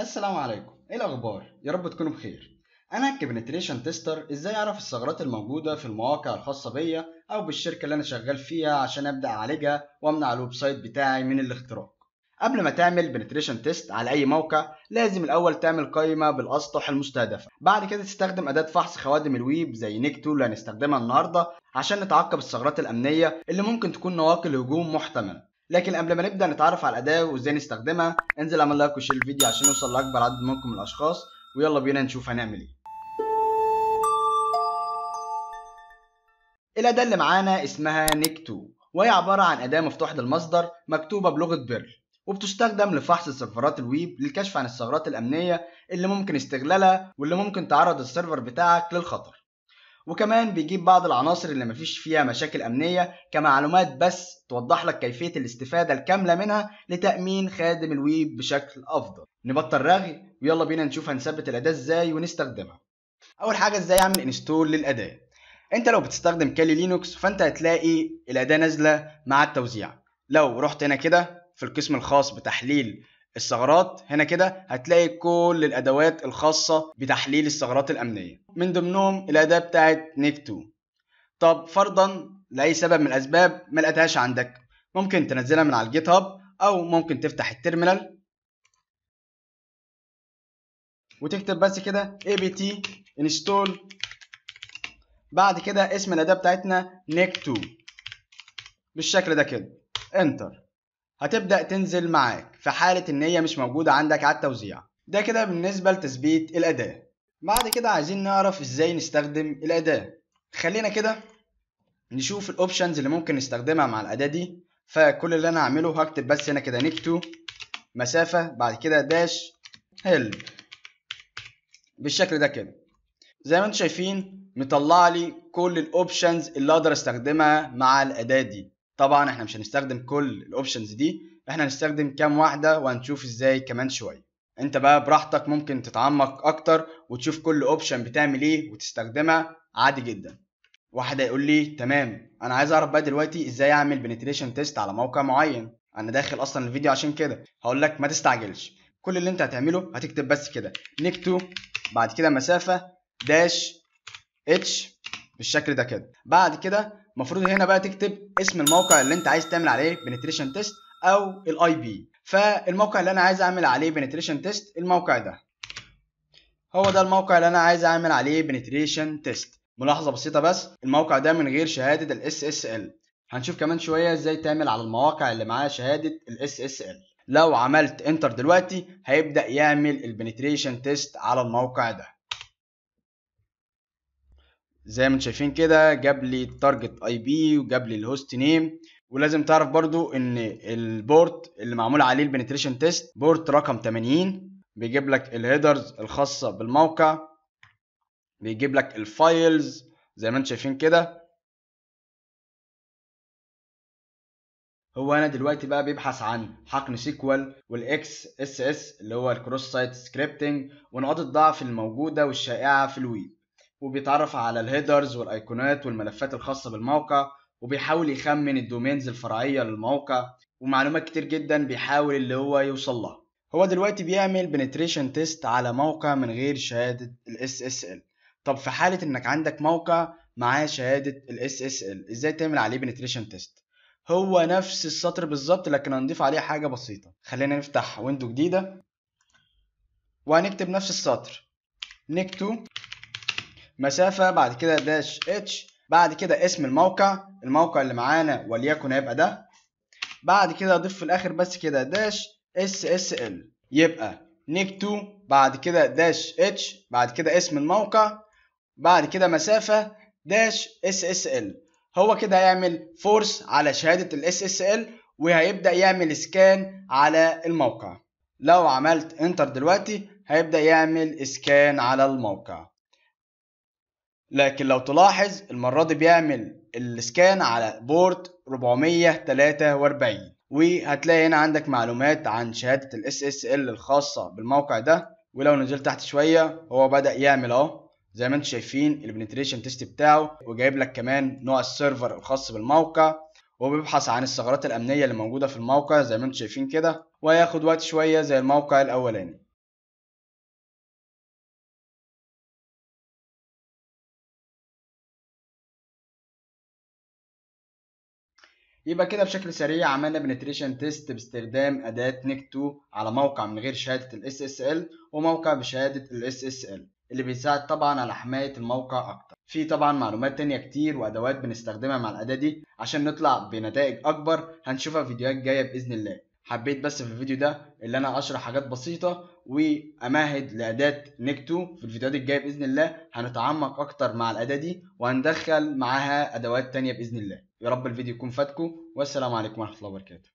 السلام عليكم ايه الاخبار يا رب تكونوا بخير انا كبنتريشن تيستر ازاي اعرف الثغرات الموجوده في المواقع الخاصه بيا او بالشركه اللي انا شغال فيها عشان ابدا اعالجها وامنع الويب سايت بتاعي من الاختراق قبل ما تعمل بنتريشن تيست على اي موقع لازم الاول تعمل قائمه بالاسطح المستهدفه بعد كده تستخدم اداه فحص خوادم الويب زي نيك تول اللي هنستخدمها النهارده عشان نتعقب الثغرات الامنيه اللي ممكن تكون نواقل هجوم محتمله لكن قبل ما نبدا نتعرف على الاداه وازاي نستخدمها انزل اعمل لايك وشير الفيديو عشان نوصل لاكبر عدد ممكن من الاشخاص ويلا بينا نشوف هنعمل ايه الاداه اللي معانا اسمها نيك2 وهي عباره عن اداه مفتوحه المصدر مكتوبه بلغه بيرل وبتستخدم لفحص سيرفرات الويب للكشف عن الثغرات الامنيه اللي ممكن استغلالها واللي ممكن تعرض السيرفر بتاعك للخطر وكمان بيجيب بعض العناصر اللي مفيش فيها مشاكل أمنية كمعلومات بس توضح لك كيفية الاستفادة الكاملة منها لتأمين خادم الويب بشكل أفضل نبطل رغي ويلا بينا نشوف هنثبت الأداة إزاي ونستخدمها أول حاجة إزاي أعمل انستول للأداة أنت لو بتستخدم كالي لينوكس فأنت هتلاقي الأداة نازلة مع التوزيع لو رحت هنا كده في القسم الخاص بتحليل الثغرات هنا كده هتلاقي كل الادوات الخاصه بتحليل الثغرات الامنيه من ضمنهم الاداه بتاعه نيف 2 طب فرضا لاي سبب من الاسباب ما لقيتهاش عندك ممكن تنزلها من على الجيت هاب او ممكن تفتح التيرمينال وتكتب بس كده apt install بعد كده اسم الاداه بتاعتنا نيك 2 بالشكل ده كده انتر هتبدأ تنزل معاك في حالة إن هي مش موجودة عندك على التوزيع ده كده بالنسبة لتثبيت الأداة بعد كده عايزين نعرف إزاي نستخدم الأداة خلينا كده نشوف الأوبشنز اللي ممكن نستخدمها مع الأداة دي فكل اللي أنا هعمله هكتب بس هنا كده نكتو مسافة بعد كده داش هيل بالشكل ده كده زي ما انتم شايفين مطلع لي كل الاوبشنز اللي اقدر استخدمها مع الاداه دي طبعا احنا مش هنستخدم كل الاوبشنز دي احنا هنستخدم كام واحده وهنشوف ازاي كمان شويه انت بقى براحتك ممكن تتعمق اكتر وتشوف كل اوبشن بتعمل ايه وتستخدمها عادي جدا واحد هيقول لي تمام انا عايز اعرف بقى دلوقتي ازاي اعمل بنتريشن تيست على موقع معين انا داخل اصلا الفيديو عشان كده هقول لك ما تستعجلش كل اللي انت هتعمله هتكتب بس كده نكتو بعد كده مسافه داش اتش بالشكل ده كده بعد كده المفروض هنا بقى تكتب اسم الموقع اللي انت عايز تعمل عليه بنتريشن تيست او الاي بي فالموقع اللي انا عايز اعمل عليه بنتريشن تيست الموقع ده هو ده الموقع اللي انا عايز اعمل عليه بنتريشن تيست ملاحظه بسيطه بس الموقع ده من غير شهاده الاس اس ال هنشوف كمان شويه ازاي تعمل على المواقع اللي معاها شهاده الاس اس ال لو عملت انتر دلوقتي هيبدا يعمل البنتريشن تيست على الموقع ده زي ما انتم شايفين كده جاب لي التارجت اي بي وجاب لي الهوست نيم ولازم تعرف برضو ان البورت اللي معمول عليه البنتريشن تيست بورت رقم 80 بيجيب لك الهيدرز الخاصه بالموقع بيجيب لك الفايلز زي ما انتم شايفين كده هو انا دلوقتي بقى بيبحث عن حقن سيكوال والاكس اس اس اللي هو الكروس سايت سكريبتنج ونقاط الضعف الموجوده والشائعه في الويب وبيتعرف على الهيدرز والايقونات والملفات الخاصه بالموقع وبيحاول يخمن الدومينز الفرعيه للموقع ومعلومات كتير جدا بيحاول اللي هو يوصل لها هو دلوقتي بيعمل بنتريشن تيست على موقع من غير شهاده الاس اس ال طب في حاله انك عندك موقع معاه شهاده الاس اس ال ازاي تعمل عليه بنتريشن تيست هو نفس السطر بالظبط لكن هنضيف عليه حاجه بسيطه خلينا نفتح ويندو جديده وهنكتب نفس السطر نكتو مسافه بعد كده داش اتش بعد كده اسم الموقع الموقع اللي معانا وليكن هيبقى ده بعد كده اضيف في الاخر بس كده داش اس اس ال يبقى نيك تو بعد كده داش اتش بعد كده اسم الموقع بعد كده مسافه داش اس اس ال هو كده هيعمل فورس على شهاده الاس اس ال وهيبدا يعمل سكان على الموقع لو عملت انتر دلوقتي هيبدا يعمل سكان على الموقع لكن لو تلاحظ المرة دي بيعمل السكان على بورت 443 وهتلاقي هنا عندك معلومات عن شهادة ال SSL الخاصة بالموقع ده ولو نزلت تحت شوية هو بدأ يعمل اهو زي ما انتم شايفين البنتريشن تيست بتاعه وجايب لك كمان نوع السيرفر الخاص بالموقع وبيبحث عن الثغرات الأمنية اللي موجودة في الموقع زي ما انتم شايفين كده وهياخد وقت شوية زي الموقع الأولاني يبقى كده بشكل سريع عملنا بنتريشن تيست باستخدام اداه نيك 2 على موقع من غير شهاده الاس اس ال وموقع بشهاده الاس اس ال اللي بيساعد طبعا على حمايه الموقع اكتر في طبعا معلومات تانية كتير وادوات بنستخدمها مع الاداه دي عشان نطلع بنتائج اكبر هنشوفها في فيديوهات جايه باذن الله حبيت بس في الفيديو ده اللي انا اشرح حاجات بسيطه وامهد لاداه نيكتو في الفيديوهات الجايه باذن الله هنتعمق اكتر مع الاداه دي وهندخل معاها ادوات تانية باذن الله يا رب الفيديو يكون فاتكم والسلام عليكم ورحمه الله وبركاته